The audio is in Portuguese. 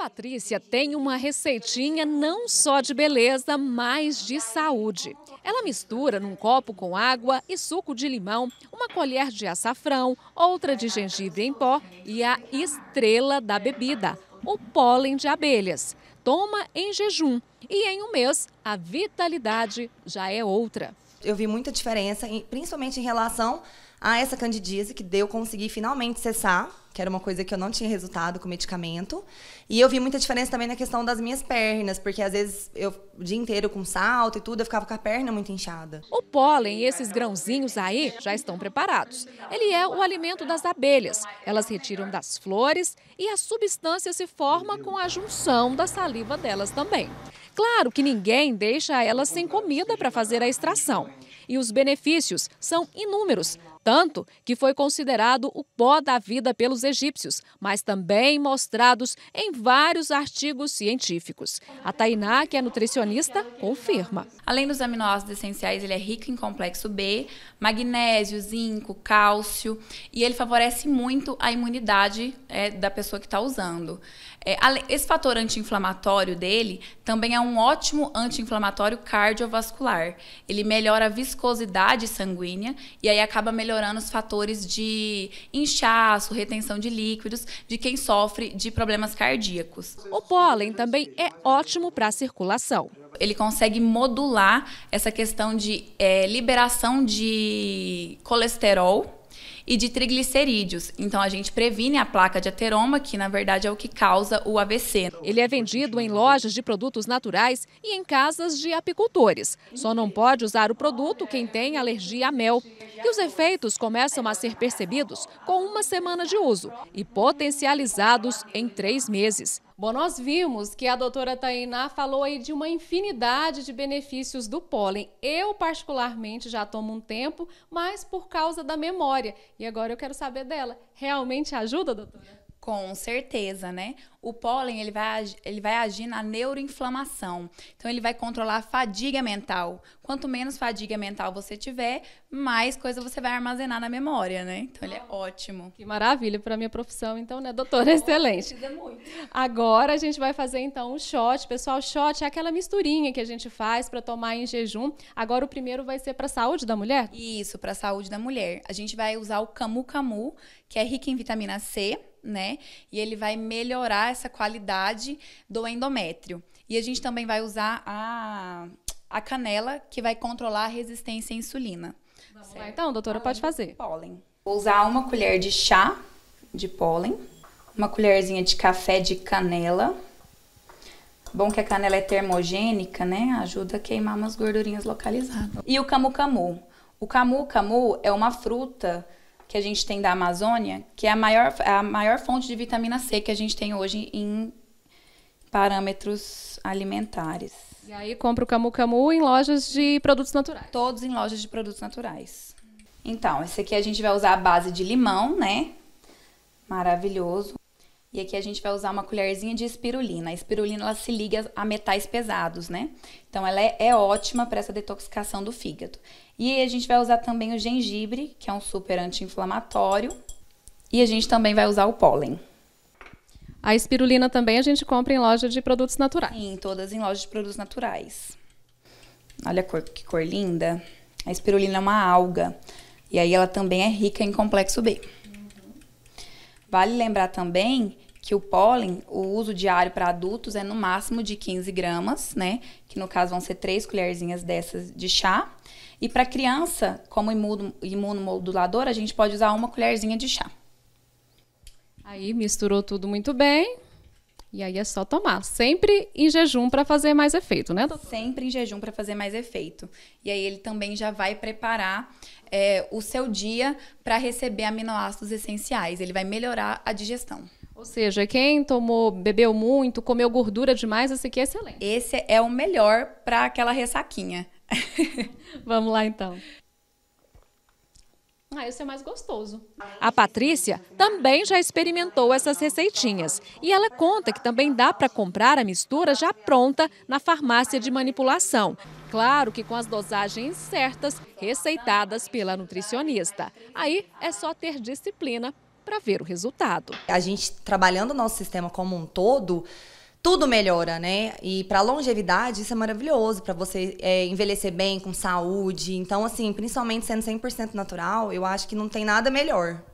Patrícia tem uma receitinha não só de beleza, mas de saúde. Ela mistura num copo com água e suco de limão, uma colher de açafrão, outra de gengibre em pó e a estrela da bebida, o pólen de abelhas. Toma em jejum e em um mês a vitalidade já é outra eu vi muita diferença, principalmente em relação a essa candidíase que deu consegui finalmente cessar, que era uma coisa que eu não tinha resultado com o medicamento. E eu vi muita diferença também na questão das minhas pernas, porque às vezes eu o dia inteiro com salto e tudo, eu ficava com a perna muito inchada. O pólen e esses grãozinhos aí já estão preparados. Ele é o alimento das abelhas. Elas retiram das flores e a substância se forma com a junção da saliva delas também. Claro que ninguém deixa elas sem comida para fazer a extração. E os benefícios são inúmeros, tanto que foi considerado o pó da vida pelos egípcios, mas também mostrados em vários artigos científicos. A Tainá, que é nutricionista, confirma. Além dos aminoácidos essenciais, ele é rico em complexo B, magnésio, zinco, cálcio, e ele favorece muito a imunidade é, da pessoa que está usando. É, esse fator anti-inflamatório dele também é um ótimo anti-inflamatório cardiovascular. Ele melhora a viscosidade sanguínea e aí acaba melhorando melhorando os fatores de inchaço, retenção de líquidos de quem sofre de problemas cardíacos. O pólen também é ótimo para a circulação. Ele consegue modular essa questão de é, liberação de colesterol e de triglicerídeos. Então a gente previne a placa de ateroma, que na verdade é o que causa o AVC. Ele é vendido em lojas de produtos naturais e em casas de apicultores. Só não pode usar o produto quem tem alergia a mel. E os efeitos começam a ser percebidos com uma semana de uso e potencializados em três meses. Bom, nós vimos que a doutora Tainá falou aí de uma infinidade de benefícios do pólen. Eu, particularmente, já tomo um tempo, mas por causa da memória. E agora eu quero saber dela. Realmente ajuda, doutora? Com certeza, né? O pólen ele vai, ele vai agir na neuroinflamação. Então, ele vai controlar a fadiga mental. Quanto menos fadiga mental você tiver, mais coisa você vai armazenar na memória, né? Então, ele é ótimo. Que maravilha para minha profissão, então, né, doutora? Excelente. muito. Agora a gente vai fazer, então, um shot. Pessoal, shot é aquela misturinha que a gente faz para tomar em jejum. Agora, o primeiro vai ser para a saúde da mulher? Isso, para a saúde da mulher. A gente vai usar o camu-camu, que é rico em vitamina C né? E ele vai melhorar essa qualidade do endométrio. E a gente também vai usar a, a canela, que vai controlar a resistência à insulina. Vamos certo? lá então, doutora, Além pode fazer. Pólen. Vou usar uma colher de chá de pólen, uma colherzinha de café de canela. Bom que a canela é termogênica, né? Ajuda a queimar umas gordurinhas localizadas. E o camu-camu. O camu-camu é uma fruta que a gente tem da Amazônia, que é a maior, a maior fonte de vitamina C que a gente tem hoje em parâmetros alimentares. E aí compra o camu camu em lojas de produtos naturais. Todos em lojas de produtos naturais. Então, esse aqui a gente vai usar a base de limão, né? Maravilhoso. E aqui a gente vai usar uma colherzinha de espirulina. A espirulina ela se liga a metais pesados, né? Então ela é, é ótima para essa detoxicação do fígado. E a gente vai usar também o gengibre, que é um super anti-inflamatório. E a gente também vai usar o pólen. A espirulina também a gente compra em loja de produtos naturais. Sim, todas em loja de produtos naturais. Olha cor, que cor linda. A espirulina é uma alga. E aí ela também é rica em complexo B. Vale lembrar também que o pólen, o uso diário para adultos é no máximo de 15 gramas, né? Que no caso vão ser três colherzinhas dessas de chá. E para criança, como imunomodulador, a gente pode usar uma colherzinha de chá. Aí misturou tudo muito bem. E aí é só tomar, sempre em jejum para fazer mais efeito, né, Sempre em jejum para fazer mais efeito. E aí ele também já vai preparar é, o seu dia para receber aminoácidos essenciais. Ele vai melhorar a digestão. Ou seja, quem tomou, bebeu muito, comeu gordura demais, esse aqui é excelente. Esse é o melhor para aquela ressaquinha. Vamos lá então. Ah, esse é mais gostoso. A Patrícia também já experimentou essas receitinhas e ela conta que também dá para comprar a mistura já pronta na farmácia de manipulação. Claro que com as dosagens certas, receitadas pela nutricionista. Aí é só ter disciplina para ver o resultado. A gente trabalhando o nosso sistema como um todo, tudo melhora, né? E para longevidade, isso é maravilhoso, para você é, envelhecer bem, com saúde. Então, assim, principalmente sendo 100% natural, eu acho que não tem nada melhor.